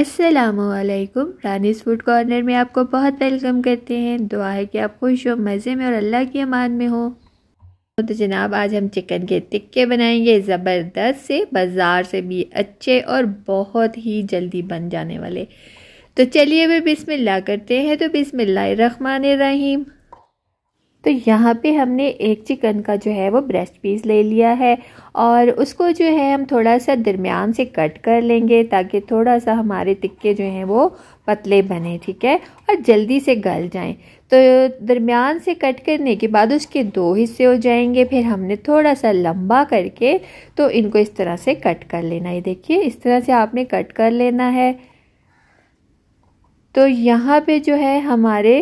असलकम rani's food corner में आपको बहुत वेलकम करते हैं दुआ है कि आप खुश हो मज़े में और अल्लाह की अमान में हो तो जनाब आज हम चिकन के टिक्के बनाएंगे ज़बरदस्त से बाज़ार से भी अच्छे और बहुत ही जल्दी बन जाने वाले तो चलिए वे बिस्मिल्लाह करते हैं तो बिस्मिल्लाह रहीम तो यहाँ पे हमने एक चिकन का जो है वो ब्रेस्ट पीस ले लिया है और उसको जो है हम थोड़ा सा दरमियान से कट कर लेंगे ताकि थोड़ा सा हमारे टिक्के जो हैं वो पतले बने ठीक है और जल्दी से गल जाएं तो दरमियान से कट करने के बाद उसके दो हिस्से हो जाएंगे फिर हमने थोड़ा सा लंबा करके तो इनको इस तरह से कट कर लेना है देखिए इस तरह से आपने कट कर लेना है तो यहाँ पर जो है हमारे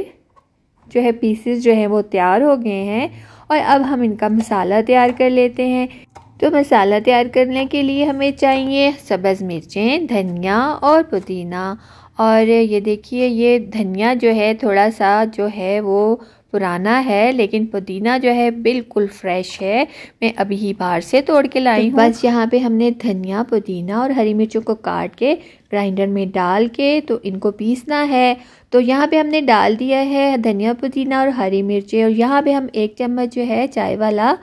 जो है पीसेस जो है वो तैयार हो गए हैं और अब हम इनका मसाला तैयार कर लेते हैं तो मसाला तैयार करने के लिए हमें चाहिए सब्ज़ मिर्चें धनिया और पुदीना और ये देखिए ये धनिया जो है थोड़ा सा जो है वो पुराना है लेकिन पुदीना जो है बिल्कुल फ्रेश है मैं अभी ही बाहर से तोड़ के लाई तो बस यहाँ पे हमने धनिया पुदीना और हरी मिर्चों को काट के ग्राइंडर में डाल के तो इनको पीसना है तो यहाँ पे हमने डाल दिया है धनिया पुदीना और हरी मिर्चें और यहाँ पे हम एक चम्मच जो है चाय वाला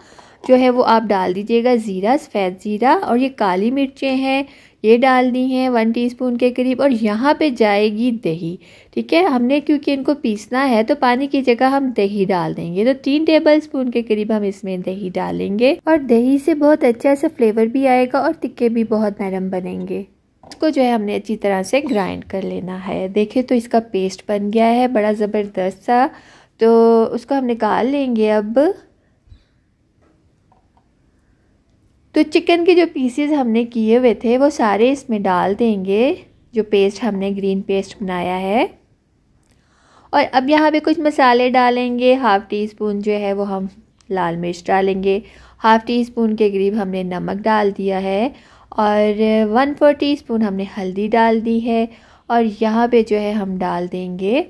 जो है वो आप डाल दीजिएगा ज़ीरा सफ़ेद ज़ीरा और ये काली मिर्चें हैं ये डाल दी हैं वन टीस्पून के करीब और यहाँ पे जाएगी दही ठीक है हमने क्योंकि इनको पीसना है तो पानी की जगह हम दही डाल देंगे तो तीन टेबल स्पून के करीब हम इसमें दही डालेंगे और दही से बहुत अच्छा सा फ्लेवर भी आएगा और टिक्के भी बहुत नरम बनेंगे इसको जो है हमने अच्छी तरह से ग्राइंड कर लेना है देखिए तो इसका पेस्ट बन गया है बड़ा ज़बरदस्त सा तो उसको हम निकाल लेंगे अब तो चिकन के जो पीसेस हमने किए हुए थे वो सारे इसमें डाल देंगे जो पेस्ट हमने ग्रीन पेस्ट बनाया है और अब यहाँ पे कुछ मसाले डालेंगे हाफ़ टी स्पून जो है वो हम लाल मिर्च डालेंगे हाफ़ टी स्पून के करीब हमने नमक डाल दिया है और वन फोर टी स्पून हमने हल्दी डाल दी है और यहाँ पे जो है हम डाल देंगे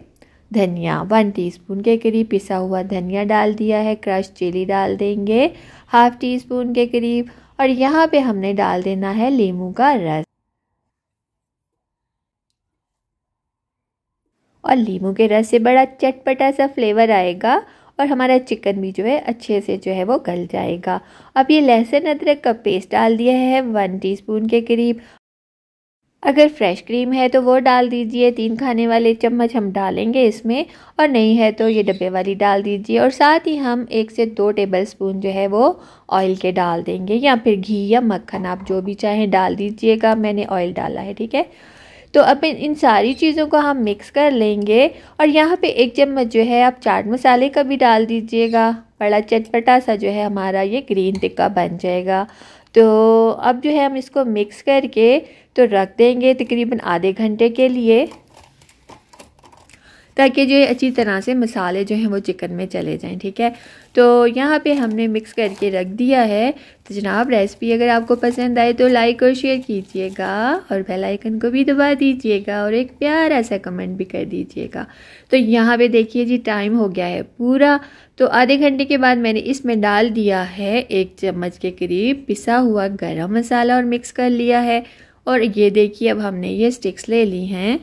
धनिया वन टीस्पून के करीब पिसा हुआ धनिया डाल दिया है क्रश चिली डाल देंगे हाफ़ टी स्पून के करीब और यहाँ पे हमने डाल देना है लेमू का रस और लीमू के रस से बड़ा चटपटा सा फ्लेवर आएगा और हमारा चिकन भी जो है अच्छे से जो है वो गल जाएगा अब ये लहसुन अदरक का पेस्ट डाल दिया है वन टीस्पून के करीब अगर फ्रेश क्रीम है तो वो डाल दीजिए तीन खाने वाले चम्मच हम डालेंगे इसमें और नहीं है तो ये डब्बे वाली डाल दीजिए और साथ ही हम एक से दो टेबल स्पून जो है वो ऑयल के डाल देंगे या फिर घी या मक्खन आप जो भी चाहें डाल दीजिएगा मैंने ऑयल डाला है ठीक है तो अब इन सारी चीज़ों को हम मिक्स कर लेंगे और यहाँ पे एक चम्मच जो है आप चाट मसाले का भी डाल दीजिएगा बड़ा चटपटा सा जो है हमारा ये ग्रीन टिक्का बन जाएगा तो अब जो है हम इसको मिक्स करके तो रख देंगे तकरीबन आधे घंटे के लिए ताकि जो अच्छी तरह से मसाले जो हैं वो चिकन में चले जाएँ ठीक है तो यहाँ पे हमने मिक्स करके रख दिया है तो जनाब रेसिपी अगर आपको पसंद आए तो लाइक और शेयर कीजिएगा और बेल आइकन को भी दबा दीजिएगा और एक प्यारा सा कमेंट भी कर दीजिएगा तो यहाँ पे देखिए जी टाइम हो गया है पूरा तो आधे घंटे के बाद मैंने इसमें डाल दिया है एक चम्मच के करीब पिसा हुआ गर्म मसाला और मिक्स कर लिया है और ये देखिए अब हमने ये स्टिक्स ले ली हैं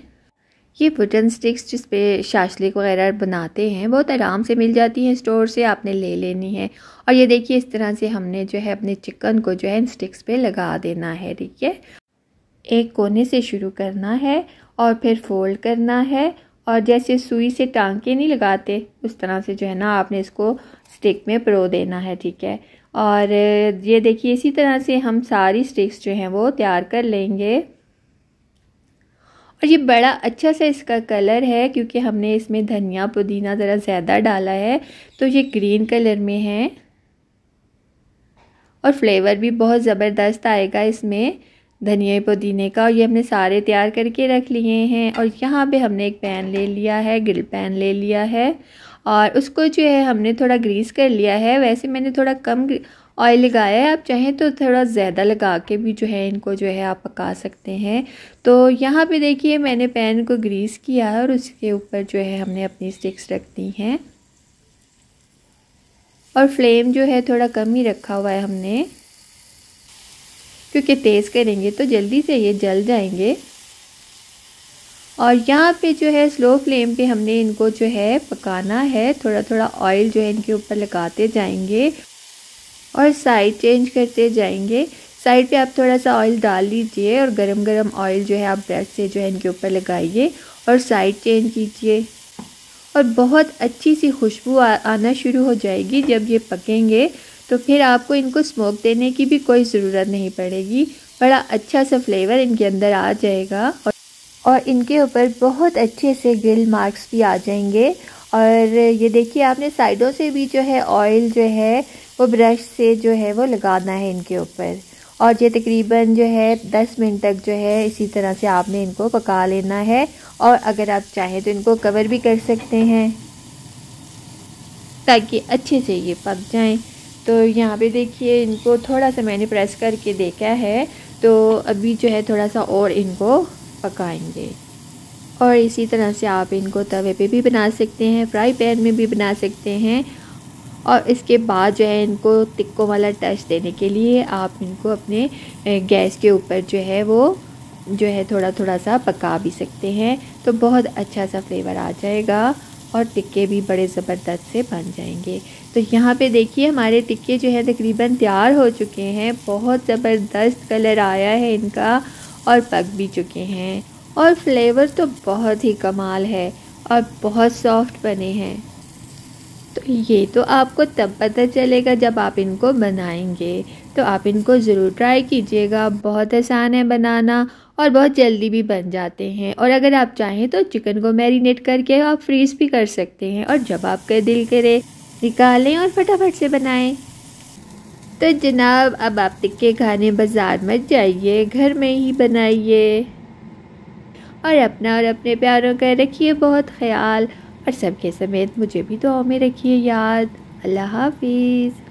ये वुडन स्टिक्स जिस पे शाशलिक वगैरह बनाते हैं बहुत आराम से मिल जाती हैं स्टोर से आपने ले लेनी है और ये देखिए इस तरह से हमने जो है अपने चिकन को जो है इन स्टिक्स पे लगा देना है ठीक है एक कोने से शुरू करना है और फिर फोल्ड करना है और जैसे सुई से टांके के नहीं लगाते उस तरह से जो है ना आपने इसको स्टिक में परो देना है ठीक है और ये देखिए इसी तरह से हम सारी स्टिक्स जो हैं वो तैयार कर लेंगे और ये बड़ा अच्छा सा इसका कलर है क्योंकि हमने इसमें धनिया पुदीना ज़रा ज़्यादा डाला है तो ये ग्रीन कलर में है और फ्लेवर भी बहुत ज़बरदस्त आएगा इसमें धनिया पुदीने का और ये हमने सारे तैयार करके रख लिए हैं और यहाँ पे हमने एक पैन ले लिया है ग्रिल पैन ले लिया है और उसको जो है हमने थोड़ा ग्रीस कर लिया है वैसे मैंने थोड़ा कम ऑयल लगाया है आप चाहें तो थोड़ा ज़्यादा लगा के भी जो है इनको जो है आप पका सकते हैं तो यहाँ पे देखिए मैंने पैन को ग्रीस किया है और उसके ऊपर जो है हमने अपनी स्टिक्स रख दी हैं और फ्लेम जो है थोड़ा कम ही रखा हुआ है हमने क्योंकि तेज़ करेंगे तो जल्दी से ये जल जाएंगे और यहाँ पे जो है स्लो फ्लेम पे हमने इनको जो है पकाना है थोड़ा थोड़ा ऑयल जो है इनके ऊपर लगाते जाएंगे और साइड चेंज करते जाएंगे साइड पे आप थोड़ा सा ऑयल डाल लीजिए और गरम गरम ऑयल जो है आप ब्रश से जो है इनके ऊपर लगाइए और साइड चेंज कीजिए और बहुत अच्छी सी खुशबू आना शुरू हो जाएगी जब ये पकेंगे तो फिर आपको इनको स्मोक देने की भी कोई ज़रूरत नहीं पड़ेगी बड़ा अच्छा सा फ्लेवर इनके अंदर आ जाएगा और, और इनके ऊपर बहुत अच्छे से ग्रिल मार्क्स भी आ जाएंगे और ये देखिए आपने साइडों से भी जो है ऑयल जो है वो ब्रश से जो है वो लगाना है इनके ऊपर और ये तकरीबन जो है 10 मिनट तक जो है इसी तरह से आपने इनको पका लेना है और अगर आप चाहें तो इनको कवर भी कर सकते हैं ताकि अच्छे से ये पक जाएं तो यहाँ पे देखिए इनको थोड़ा सा मैंने प्रेस करके देखा है तो अभी जो है थोड़ा सा और इनको पकाएंगे और इसी तरह से आप इनको तवे पे भी बना सकते हैं फ्राई पैन में भी बना सकते हैं और इसके बाद जो है इनको तिक्कों वाला टच देने के लिए आप इनको अपने गैस के ऊपर जो है वो जो है थोड़ा थोड़ा सा पका भी सकते हैं तो बहुत अच्छा सा फ्लेवर आ जाएगा और टिक्के भी बड़े ज़बरदस्त से बन जाएंगे तो यहाँ पे देखिए हमारे टिक्के जो है तकरीबन तैयार हो चुके हैं बहुत ज़बरदस्त कलर आया है इनका और पक भी चुके हैं और फ्लेवर तो बहुत ही कमाल है और बहुत सॉफ्ट बने हैं तो ये तो आपको तब पता चलेगा जब आप इनको बनाएंगे तो आप इनको ज़रूर ट्राई कीजिएगा बहुत आसान है बनाना और बहुत जल्दी भी बन जाते हैं और अगर आप चाहें तो चिकन को मैरिनेट करके आप फ्रीज़ भी कर सकते हैं और जब आपका दिल करे निकालें और फटाफट से बनाएं तो जनाब अब आप टिक्के खाने बाज़ार मत जाइए घर में ही बनाइए और अपना और अपने प्यारों का रखिए बहुत ख्याल और सबके समेत मुझे भी दुआ में रखिए याद अल्लाह हाफिज़